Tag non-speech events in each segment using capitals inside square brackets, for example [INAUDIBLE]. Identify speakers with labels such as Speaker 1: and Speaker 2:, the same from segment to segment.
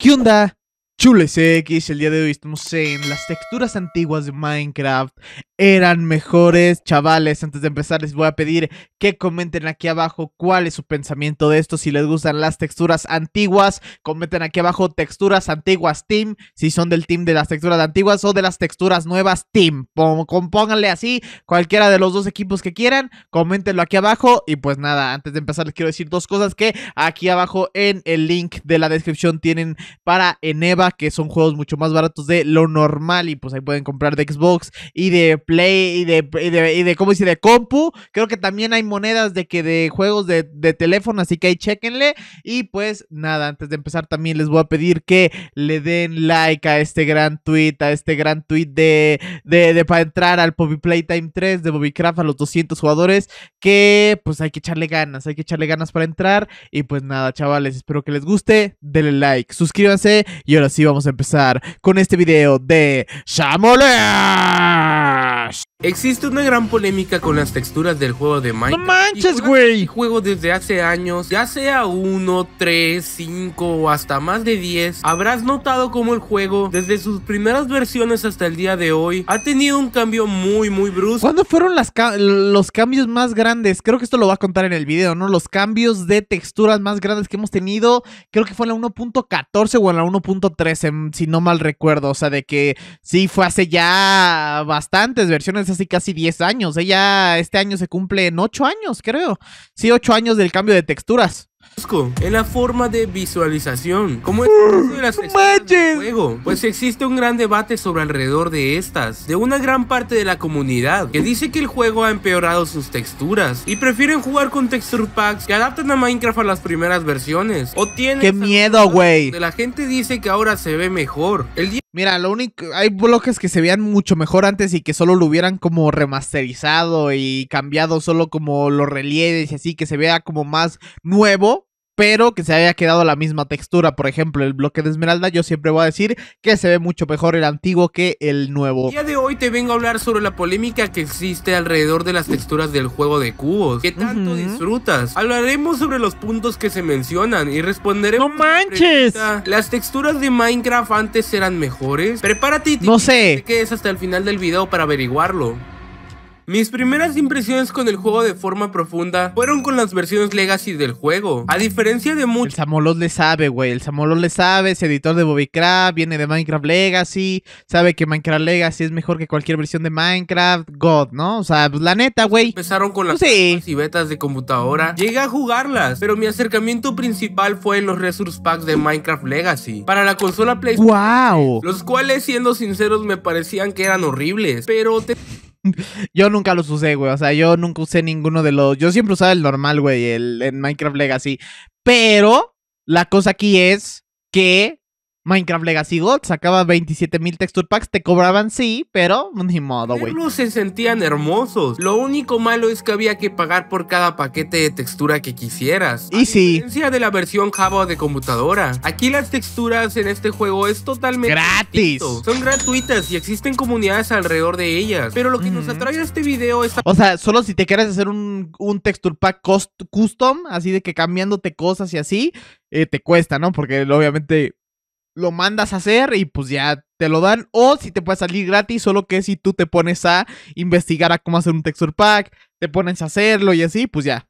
Speaker 1: ¿Qué onda? Chules X, el día de hoy estamos en las texturas antiguas de Minecraft eran mejores, chavales. Antes de empezar les voy a pedir que comenten aquí abajo cuál es su pensamiento de esto, si les gustan las texturas antiguas, comenten aquí abajo texturas antiguas team, si son del team de las texturas antiguas o de las texturas nuevas team. Compónganle así cualquiera de los dos equipos que quieran, Comentenlo aquí abajo y pues nada, antes de empezar les quiero decir dos cosas que aquí abajo en el link de la descripción tienen para Eneva que son juegos mucho más baratos de lo normal y pues ahí pueden comprar de Xbox y de Play y de, y de, ¿cómo dice? De compu. Creo que también hay monedas de que de juegos de, teléfono, así que ahí chequenle. Y pues nada, antes de empezar también les voy a pedir que le den like a este gran tweet, a este gran tweet de, de, de para entrar al Poppy Playtime 3 de Craft a los 200 jugadores, que pues hay que echarle ganas, hay que echarle ganas para entrar. Y pues nada, chavales, espero que les guste, denle like, suscríbanse y ahora vamos a empezar con este video de ¡Shamolea!
Speaker 2: Existe una gran polémica con las texturas del juego de Minecraft. ¡No manches, güey! juego desde hace años, ya sea 1, 3, 5 o hasta más de 10, habrás notado cómo el juego, desde sus primeras versiones hasta el día de hoy, ha tenido un cambio muy, muy brusco.
Speaker 1: ¿Cuándo fueron los cambios más grandes? Creo que esto lo va a contar en el video, ¿no? Los cambios de texturas más grandes que hemos tenido, creo que fue en la 1.14 o en la 1.13, si no mal recuerdo. O sea, de que sí fue hace ya bastantes versiones Hace casi 10 años. Ella este año se cumple en 8 años, creo. Sí, 8 años del cambio de texturas.
Speaker 2: En la forma de visualización. Como es mm, de las del juego? Pues existe un gran debate sobre alrededor de estas, de una gran parte de la comunidad, que dice que el juego ha empeorado sus texturas y prefieren jugar con texture packs que adaptan a Minecraft a las primeras versiones. O tienen. ¡Qué miedo, güey! La gente dice que ahora se ve mejor. El día Mira, lo único,
Speaker 1: hay bloques que se veían mucho mejor antes y que solo lo hubieran como remasterizado y cambiado solo como los relieves y así, que se vea como más nuevo, pero que se haya quedado la misma textura. Por ejemplo, el bloque de esmeralda, yo siempre voy a decir que se ve mucho mejor el antiguo que el nuevo. El día
Speaker 2: de hoy te vengo a hablar sobre la polémica que existe alrededor de las texturas del juego de cubos. ¿Qué tanto disfrutas? Hablaremos sobre los puntos que se mencionan y responderemos. ¡No manches! ¿Las texturas de Minecraft antes eran mejores? Prepárate y no sé. te quedes hasta el final del video para averiguarlo. Mis primeras impresiones con el juego de forma profunda fueron con las versiones legacy del juego. A diferencia de muchos...
Speaker 1: El Samolot le sabe, güey. El Samolot le sabe, es editor de Bobbycraft, viene de Minecraft Legacy, sabe que Minecraft Legacy es mejor que cualquier versión de Minecraft. God, ¿no? O sea, pues, la neta, güey. Empezaron con las pues, sí.
Speaker 2: y betas de computadora. Llegué a jugarlas, pero mi acercamiento principal fue en los resource packs de Minecraft Legacy para la consola PlayStation. ¡Wow! Los cuales, siendo sinceros, me parecían que eran horribles, pero te
Speaker 1: [LAUGHS] yo nunca los usé, güey. O sea, yo nunca usé ninguno de los. Yo siempre usaba el normal, güey, el en Minecraft Legacy. Pero la cosa aquí es que Minecraft Legacy Gold sacaba 27.000 texture packs, te cobraban sí, pero ni modo, güey.
Speaker 2: Los se sentían hermosos. Lo único malo es que había que pagar por cada paquete de textura que quisieras. Y sí. sí. Diferencia de la versión Java de computadora. Aquí las texturas en este juego es totalmente gratis. Son gratuitas y existen comunidades alrededor de ellas. Pero lo que nos mm. atrae a este video es
Speaker 1: O sea, solo si te quieres hacer un, un texture pack custom, así de que cambiándote cosas y así, eh, te cuesta, ¿no? Porque obviamente lo mandas a hacer y pues ya te lo dan. O si te puede salir gratis, solo que si tú te pones a investigar a cómo hacer un texture pack, te pones a hacerlo y así, pues ya,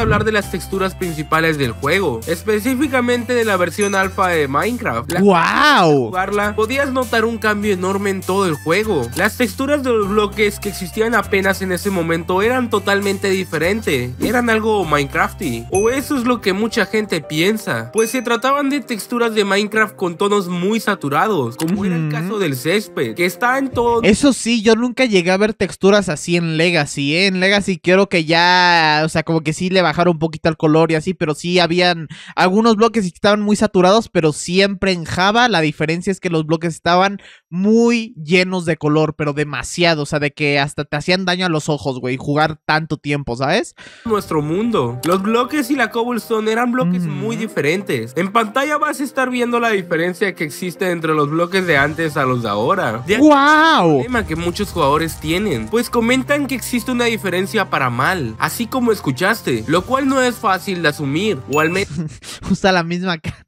Speaker 2: hablar de las texturas principales del juego, específicamente de la versión alfa de Minecraft. ¡Wow! Jugarla, podías notar un cambio enorme en todo el juego. Las texturas de los bloques que existían apenas en ese momento eran totalmente diferentes, eran algo Minecrafty, o eso es lo que mucha gente piensa, pues se trataban de texturas de Minecraft con tonos muy saturados, como era el caso del césped, que está en todo... Eso
Speaker 1: sí, yo nunca llegué a ver texturas así en Legacy, ¿eh? en Legacy quiero que ya, o sea, como que sí le bajar un poquito el color y así, pero sí habían algunos bloques que estaban muy saturados, pero siempre en Java la diferencia es que los bloques estaban muy llenos de color, pero demasiado, o sea, de que hasta te hacían daño a los ojos, güey, jugar tanto tiempo, ¿sabes?
Speaker 2: Nuestro mundo. Los bloques y la cobblestone eran bloques muy diferentes. En pantalla vas a estar viendo la diferencia que existe entre los bloques de antes a los de ahora. ¡Guau! ¡Wow! tema que muchos jugadores tienen. Pues comentan que existe una diferencia para mal, así como escuchaste lo cual no es fácil de asumir, o al menos... [LAUGHS]
Speaker 1: Usa la misma cara.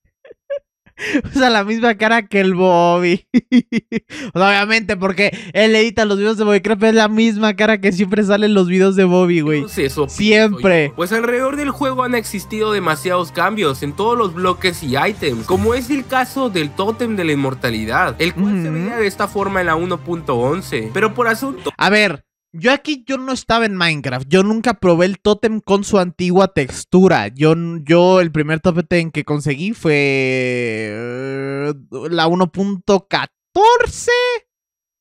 Speaker 1: [LAUGHS] Usa la misma cara que el Bobby. [LAUGHS] obviamente, porque él edita los videos de Bobby que es la misma cara que siempre salen los videos de Bobby, güey. eso siempre.
Speaker 2: Pues alrededor del juego han existido demasiados cambios en todos los bloques y ítems, como es el caso del tótem de la inmortalidad, el cual se veía de esta forma en la 1.11. Pero por asunto. A ver, yo aquí yo no estaba en Minecraft. Yo nunca probé el tótem con su
Speaker 1: antigua textura. Yo, yo el primer tótem que conseguí fue eh, la 1.14.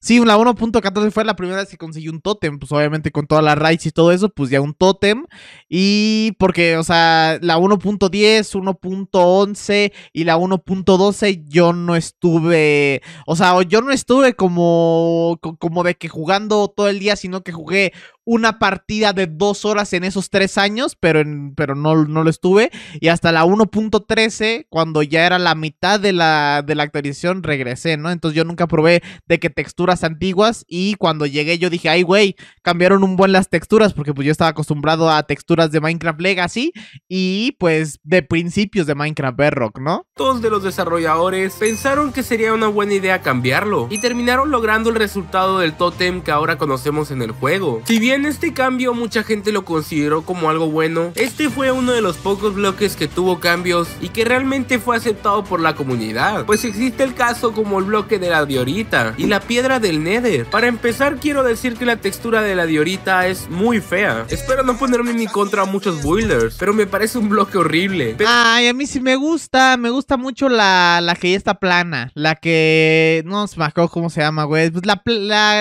Speaker 1: Sí, la 1.14 fue la primera vez que conseguí un tótem, pues obviamente con todas las raids y todo eso, pues ya un tótem. Y porque, o sea, la 1.10, 1.11 y la 1.12 yo no estuve, o sea, yo no estuve como, como de que jugando todo el día, sino que jugué una partida de dos horas en esos tres años, pero, en, pero no, no lo estuve. Y hasta la 1.13, cuando ya era la mitad de la, de la actualización, regresé, ¿no? Entonces yo nunca probé de que texturas antiguas y cuando llegué yo dije, ay, güey, cambiaron un buen las texturas porque pues yo estaba acostumbrado a texturas de Minecraft Legacy y pues de principios de Minecraft Bedrock, ¿no?
Speaker 2: Todos de los desarrolladores pensaron que sería una buena idea cambiarlo y terminaron logrando el resultado del tótem que ahora conocemos en el juego. Si bien en este cambio mucha gente lo consideró como algo bueno, este fue uno de los pocos bloques que tuvo cambios y que realmente fue aceptado por la comunidad, pues existe el caso como el bloque de la diorita y la piedra del nether. Para empezar quiero decir que la textura de la diorita es muy fea, espero no ponerme en contra a muchos builders, pero me parece un bloque horrible.
Speaker 1: Ay, a mí sí me gusta, me gusta mucho la, la que ya está plana, la que no se me cómo se llama, güey, pues la,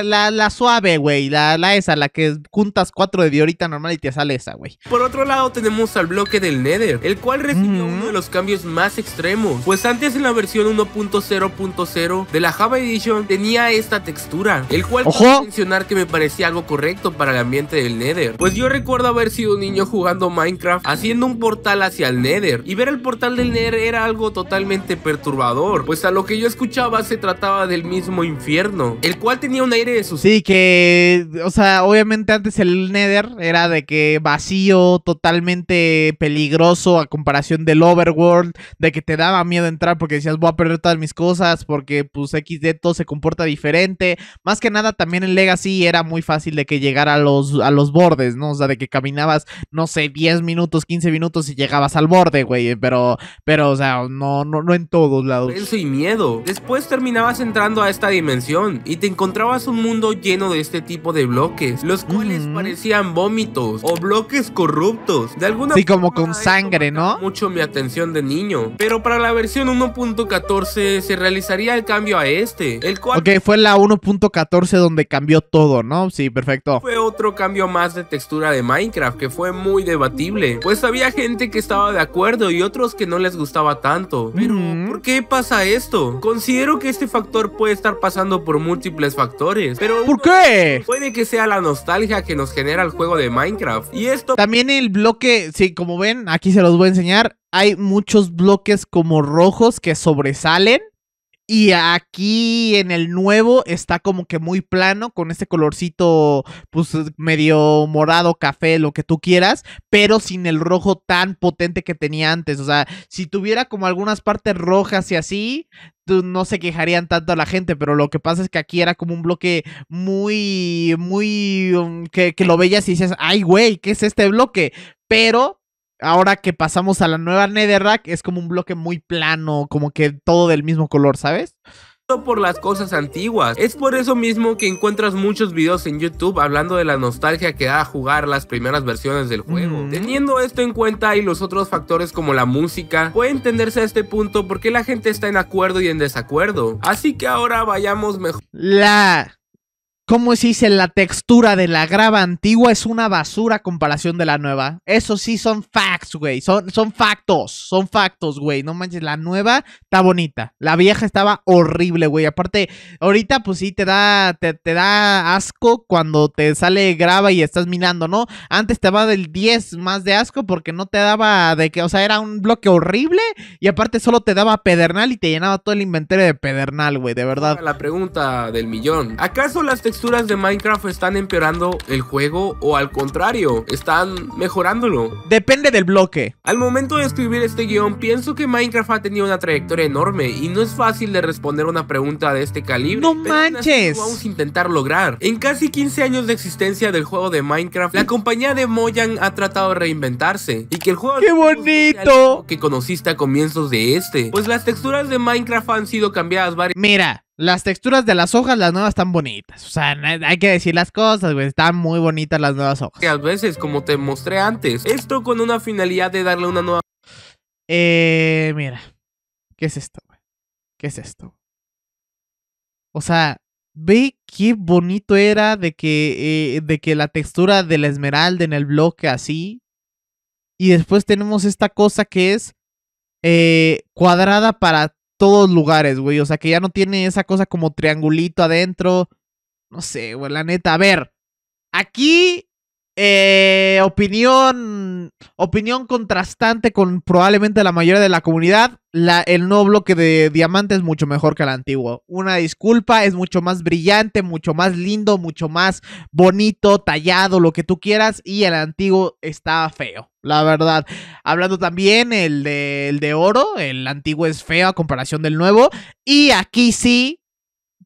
Speaker 1: la, la, suave, güey, la, la esa, la que es juntas cuatro de Diorita normal y te sale esa, güey.
Speaker 2: Por otro lado, tenemos al bloque del Nether, el cual recibió uno de los cambios más extremos. Pues antes en la versión 1.0.0 de la Java Edition tenía esta textura, el cual Ojo. mencionar que me parecía algo correcto para el ambiente del Nether. Pues yo recuerdo haber sido un niño jugando Minecraft, haciendo un portal hacia el Nether, y ver el portal del Nether era algo totalmente perturbador, pues a lo que yo escuchaba se trataba del mismo infierno, el cual tenía un aire de sus... Sí, que,
Speaker 1: o sea, obviamente antes el Nether era de que vacío, totalmente peligroso a comparación del Overworld, de que te daba miedo entrar porque decías voy a perder todas mis cosas porque pues XD todo se comporta diferente. Más que nada también en Legacy era muy fácil de que llegara a los, a los bordes, ¿no? O sea, de que caminabas, no sé, 10 minutos, 15 minutos y llegabas al borde, güey, pero, pero, o sea, no, no, no en todos lados. Eso
Speaker 2: y miedo. Después terminabas entrando a esta dimensión y te encontrabas un mundo lleno de este tipo de bloques, los les parecían vómitos o bloques corruptos. De alguna
Speaker 1: Sí, como con sangre, ¿no?
Speaker 2: Mucho mi atención de niño. Pero para la versión 1.14 se realizaría el cambio a este, el cual... Ok,
Speaker 1: fue la 1.14 donde cambió todo, ¿no? Sí, perfecto. Fue
Speaker 2: otro cambio más de textura de Minecraft que fue muy debatible, pues había gente que estaba de acuerdo y otros que no les gustaba tanto. Pero, ¿por qué pasa esto? Considero que este factor puede estar pasando por múltiples factores, pero... ¿Por qué? Puede que sea la nostalgia que nos genera el juego de Minecraft. Y esto... También el bloque,
Speaker 1: sí, como ven, aquí se los voy a enseñar. Hay muchos bloques como rojos que sobresalen y aquí en el nuevo está como que muy plano, con este colorcito, pues medio morado, café, lo que tú quieras, pero sin el rojo tan potente que tenía antes. O sea, si tuviera como algunas partes rojas y así, no se quejarían tanto a la gente, pero lo que pasa es que aquí era como un bloque muy, muy, um, que, que lo veías y dices, ay, güey, ¿qué es este bloque? Pero ahora que pasamos a la nueva Netherrack, es como un bloque muy plano, como que todo del mismo color, ¿sabes?
Speaker 2: por las cosas antiguas. Es por eso mismo que encuentras muchos videos en YouTube hablando de la nostalgia que da a jugar las primeras versiones del juego. Teniendo esto en cuenta y los otros factores como la música, puede entenderse a este punto por qué la gente está en acuerdo y en desacuerdo. Así que ahora vayamos mejor.
Speaker 1: La ¿Cómo se dice? La textura de la grava antigua es una basura comparación de la nueva. Eso sí son facts, güey. Son, son factos. Son factos, güey. No manches, la nueva está bonita. La vieja estaba horrible, güey. Aparte, ahorita pues sí te da, te, da asco cuando te sale grava y estás minando, ¿no? Antes te va del 10 más de asco porque no te daba de que, o sea, era un bloque horrible y aparte solo te daba pedernal y te llenaba todo el inventario de pedernal, güey. De verdad.
Speaker 2: La pregunta del millón. ¿Acaso las texturas de Minecraft están empeorando el juego o al contrario, están mejorándolo? Depende
Speaker 1: del bloque.
Speaker 2: Al momento de escribir este guión, pienso que Minecraft ha tenido una trayectoria enorme y no es fácil de responder una pregunta de este calibre. ¡No manches! Vamos a intentar lograr. En casi 15 años de existencia del juego de Minecraft, la compañía de Mojang ha tratado de reinventarse y que el juego... ¡Qué bonito! Que conociste a comienzos de este. Pues las texturas de Minecraft han sido cambiadas varias... Mira,
Speaker 1: las texturas de las hojas, las nuevas están bonitas. O sea, hay que decir las cosas, güey. Están muy bonitas las nuevas hojas.
Speaker 2: A veces, como te mostré antes. Esto con una finalidad de darle una nueva.
Speaker 1: Eh, mira. ¿Qué es esto, güey? ¿Qué es esto? O sea, ve qué bonito era de que, eh, de que la textura de la esmeralda en el bloque así. Y después tenemos esta cosa que es eh, cuadrada para todos lugares, güey. O sea, que ya no tiene esa cosa como triangulito adentro. No sé, güey, la neta. A ver, aquí eh, opinión, opinión contrastante con probablemente la mayoría de la comunidad. el nuevo bloque de diamante es mucho mejor que el antiguo. Una disculpa, es mucho más brillante, mucho más lindo, mucho más bonito, tallado, lo que tú quieras. Y el antiguo está feo, la verdad. Hablando también el el de oro, el antiguo es feo a comparación del nuevo. Y aquí sí,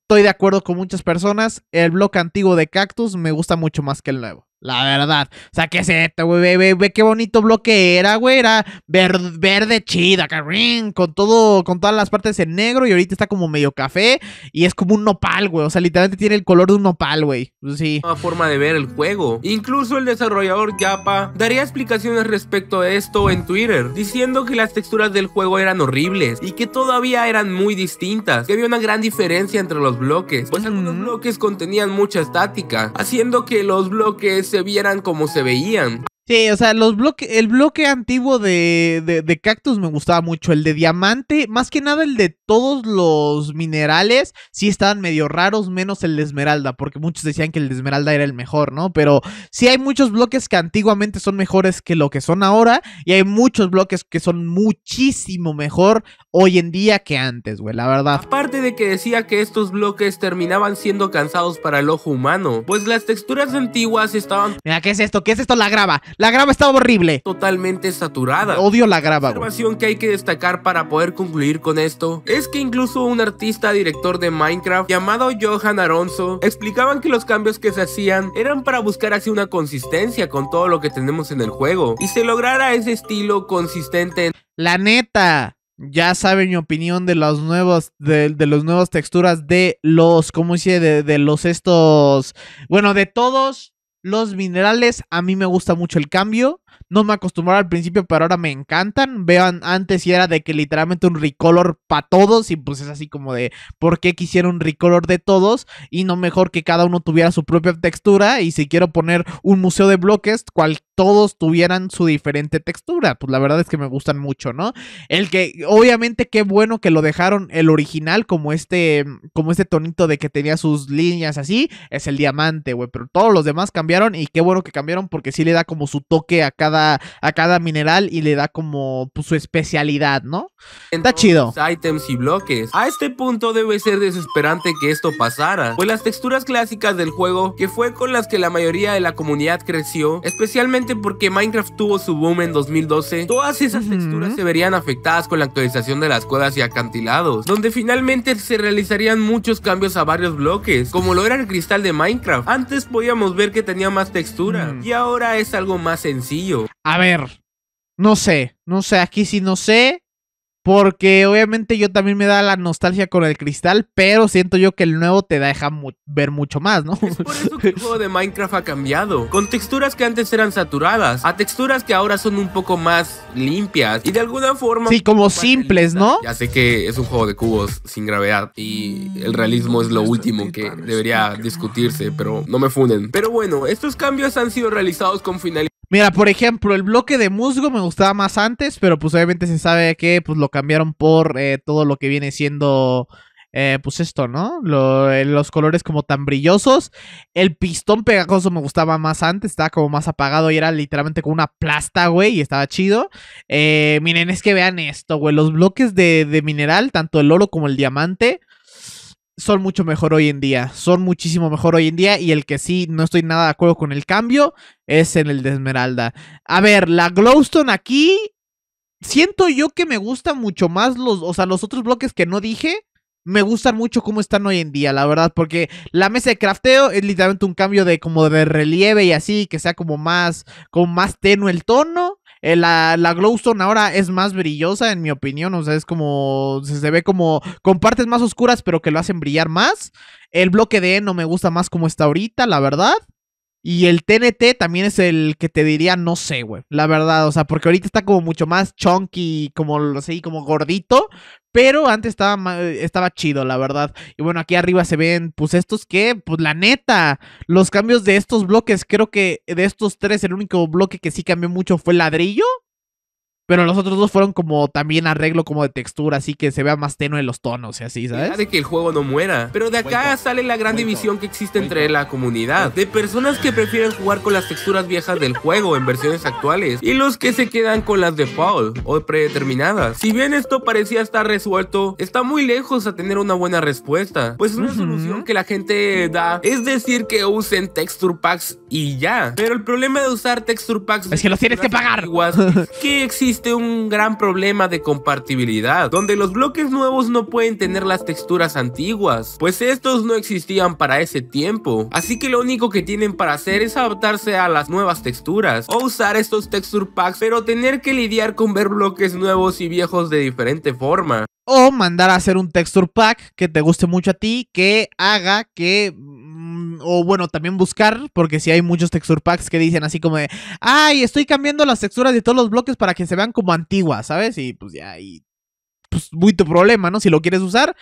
Speaker 1: estoy de acuerdo con muchas personas. El bloque antiguo de Cactus me gusta mucho más que el nuevo. La verdad. O sea, ¿qué es esto, güey? Ve, qué bonito bloque era, güey. Era verde, verde chida, carrín. Con todo, con todas las partes en negro. Y ahorita está como medio café. Y es como un nopal, güey. O sea, literalmente tiene el color de un nopal, güey. Pues
Speaker 2: sí. Una forma de ver el juego. Incluso el desarrollador Yapa daría explicaciones respecto a esto en Twitter. Diciendo que las texturas del juego eran horribles. Y que todavía eran muy distintas. Que había una gran diferencia entre los bloques. Pues algunos bloques contenían mucha estática. Haciendo que los bloques se vieran como se veían.
Speaker 1: Sí, o sea, los bloque, el bloque antiguo de, de, cactus me gustaba mucho. El de diamante, más que nada el de todos los minerales, sí estaban medio raros, menos el de esmeralda, porque muchos decían que el de esmeralda era el mejor, ¿no? Pero sí hay muchos bloques que antiguamente son mejores que lo que son ahora, y hay muchos bloques que son muchísimo mejor hoy en día que antes, güey, la verdad.
Speaker 2: Aparte de que decía que estos bloques terminaban siendo cansados para el ojo humano, pues las texturas antiguas estaban... Mira, ¿qué es esto? ¿Qué es esto? La grava.
Speaker 1: La grava estaba horrible.
Speaker 2: Totalmente saturada.
Speaker 1: Odio la graba. La
Speaker 2: observación que hay que destacar para poder concluir con esto es que incluso un artista director de Minecraft llamado Johan Aronso explicaban que los cambios que se hacían eran para buscar así una consistencia con todo lo que tenemos en el juego y se lograra ese estilo consistente.
Speaker 1: La neta. Ya saben mi opinión de los nuevos, de, los nuevos texturas de los, ¿cómo dice? de los estos, bueno, de todos los minerales. A mí me gusta mucho el cambio. No me acostumbraba al principio, pero ahora me encantan. Vean, antes y era de que literalmente un recolor para todos y pues es así como de por qué quisiera un recolor de todos y no mejor que cada uno tuviera su propia textura y si quiero poner un museo de bloques, cual todos tuvieran su diferente textura. Pues la verdad es que me gustan mucho, ¿no? El que obviamente qué bueno que lo dejaron el original como este como este tonito de que tenía sus líneas así, es el diamante, güey, pero todos los demás cambiaron y qué bueno que cambiaron porque sí le da como su toque a cada a cada mineral y le da como pues, su especialidad, ¿no? Está chido.
Speaker 2: Items y bloques. A este punto debe ser desesperante que esto pasara, pues las texturas clásicas del juego, que fue con las que la mayoría de la comunidad creció, especialmente porque Minecraft tuvo su boom en 2012, todas esas texturas se verían afectadas con la actualización de las cuevas y acantilados, donde finalmente se realizarían muchos cambios a varios bloques, como lo era el cristal de Minecraft. Antes podíamos ver que tenía más textura y ahora es algo más sencillo. A ver,
Speaker 1: no sé, no sé, aquí sí no sé. Porque obviamente yo también me da la nostalgia con el cristal, pero siento yo que el nuevo te deja ver mucho más, ¿no? por eso
Speaker 2: que el juego de Minecraft ha cambiado. Con texturas que antes eran saturadas, a texturas que ahora son un poco más limpias y de alguna forma. Sí,
Speaker 1: como simples, ¿no?
Speaker 2: Ya sé que es un juego de cubos sin gravedad y el realismo es lo último que debería discutirse, pero no me funen Pero bueno, estos cambios han sido realizados con finalidad
Speaker 1: Mira, por ejemplo, el bloque de musgo me gustaba más antes, pero pues obviamente se sabe que pues lo cambiaron por eh, todo lo que viene siendo eh, pues esto, ¿no? Eh, los colores como tan brillosos. El pistón pegajoso me gustaba más antes, estaba como más apagado y era literalmente como una plasta, güey, y estaba chido. miren, es que vean esto, güey, los bloques de, mineral, tanto el oro como el diamante son mucho mejor hoy en día, son muchísimo mejor hoy en día y el que sí no estoy nada de acuerdo con el cambio es en el de Esmeralda. A ver, la Glowstone aquí siento yo que me gustan mucho más los, o sea, los otros bloques que no dije. Me gustan mucho cómo están hoy en día, la verdad, porque la mesa de crafteo es literalmente un cambio de como de relieve y así, que sea como más, como más tenue el tono. Eh, la, la, glowstone ahora es más brillosa, en mi opinión. O sea, es como. Se, ve como. Con partes más oscuras, pero que lo hacen brillar más. El bloque de e no me gusta más como está ahorita, la verdad. Y el TNT también es el que te diría, no sé, güey. La verdad, o sea, porque ahorita está como mucho más chunky, como lo sé, como gordito. Pero antes estaba, estaba chido, la verdad. Y bueno, aquí arriba se ven, pues estos que, pues la neta, los cambios de estos bloques, creo que de estos tres, el único bloque que sí cambió mucho fue el ladrillo. Pero los otros dos fueron como también arreglo como de textura, así que se vea más tenue los tonos
Speaker 2: y así, ¿sabes? De que el juego no muera. Pero de acá sale la gran división que existe entre la comunidad. De personas que prefieren jugar con las texturas viejas del juego en versiones actuales. Y los que se quedan con las default o predeterminadas. Si bien esto parecía estar resuelto, está muy lejos a tener una buena respuesta. Pues una solución que la gente da es decir que usen texture packs y ya. Pero el problema de usar texture packs es que los tienes que pagar. [LAUGHS] que existe un gran problema de compartibilidad, donde los bloques nuevos no pueden tener las texturas antiguas, pues estos no existían para ese tiempo. Así que lo único que tienen para hacer es adaptarse a las nuevas texturas o usar estos texture packs, pero tener que lidiar con ver bloques nuevos y viejos de diferente forma
Speaker 1: o mandar a hacer un texture pack que te guste mucho a ti, que haga que o bueno, también buscar, porque si hay muchos texture packs que dicen así como de, ay, estoy cambiando las texturas de todos los bloques para que se vean como antiguas, ¿sabes? Y pues ya, y pues muy tu problema, ¿no? Si lo quieres usar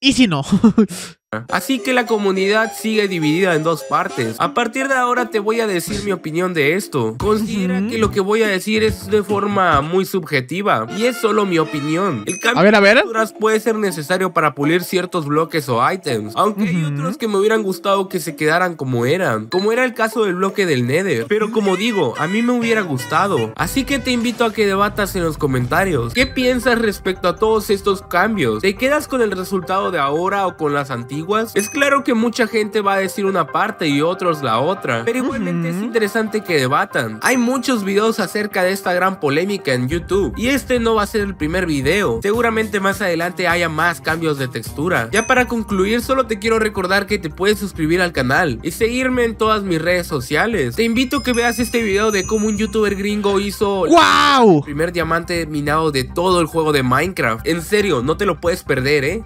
Speaker 1: y si no. [LAUGHS]
Speaker 2: Así que la comunidad sigue dividida en dos partes. A partir de ahora te voy a decir mi opinión de esto. Considera que lo que voy a decir es de forma muy subjetiva y es solo mi opinión. El cambio de texturas puede ser necesario para pulir ciertos bloques o ítems, aunque hay otros que me hubieran gustado que se quedaran como eran, como era el caso del bloque del Nether. Pero como digo, a mí me hubiera gustado. Así que te invito a que debatas en los comentarios. ¿Qué piensas respecto a todos estos cambios? ¿Te quedas con el resultado de ahora o con las antiguas? es claro que mucha gente va a decir una parte y otros la otra, pero igualmente es interesante que debatan. Hay muchos videos acerca de esta gran polémica en YouTube y este no va a ser el primer video. Seguramente más adelante haya más cambios de textura. Ya para concluir, solo te quiero recordar que te puedes suscribir al canal y seguirme en todas mis redes sociales. Te invito a que veas este video de cómo un youtuber gringo hizo ¡Wow! el primer diamante minado de todo el juego de Minecraft. En serio, no te lo puedes perder, ¿eh?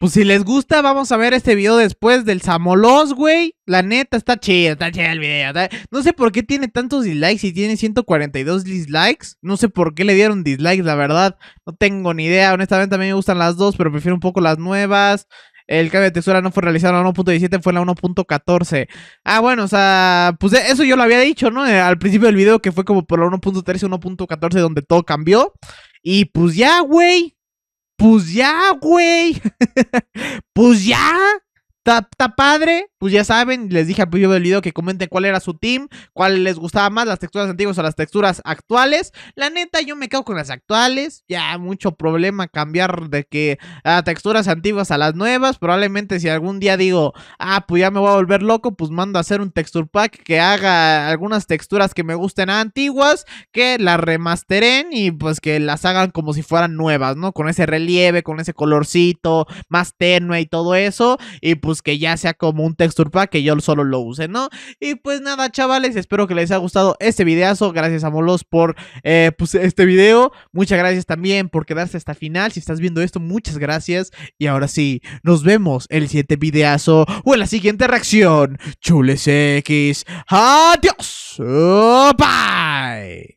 Speaker 1: Pues si les gusta, vamos a ver este video después del Samolos, güey. La neta, está chido, está chido el video. No sé por qué tiene tantos dislikes y tiene 142 dislikes. No sé por qué le dieron dislikes, la verdad. No tengo ni idea. Honestamente, a mí me gustan las dos, pero prefiero un poco las nuevas. El cambio de tesura no fue realizado en la 1.17, fue en la 1.14. Ah, bueno, o sea, pues eh, eso yo lo había dicho, ¿no? Eh, al principio del video que fue como por la 1.13, 1.14, donde todo cambió. Y pues ya, güey. Pues ya, güey. [LAUGHS] pues ya. Está padre, pues ya saben, les dije al principio del video que comenten cuál era su team, cuál les gustaba más, las texturas antiguas o las texturas actuales. La neta, yo me cago con las actuales, ya mucho problema cambiar de que a texturas antiguas a las nuevas. Probablemente si algún día digo, ah, pues ya me voy a volver loco, pues mando a hacer un texture pack que haga algunas texturas que me gusten antiguas, que las remasteren y pues que las hagan como si fueran nuevas, ¿no? Con ese relieve, con ese colorcito, más tenue y todo eso. Y pues que ya sea como un texture pack que yo solo lo use, ¿no? Y pues nada, chavales, espero que les haya gustado este videazo. Gracias a Molos por eh, pues, este video. Muchas gracias también por quedarse hasta el final. Si estás viendo esto, muchas gracias. Y ahora sí, nos vemos en el siguiente videazo o en la siguiente reacción. Chules X. Adiós. Bye.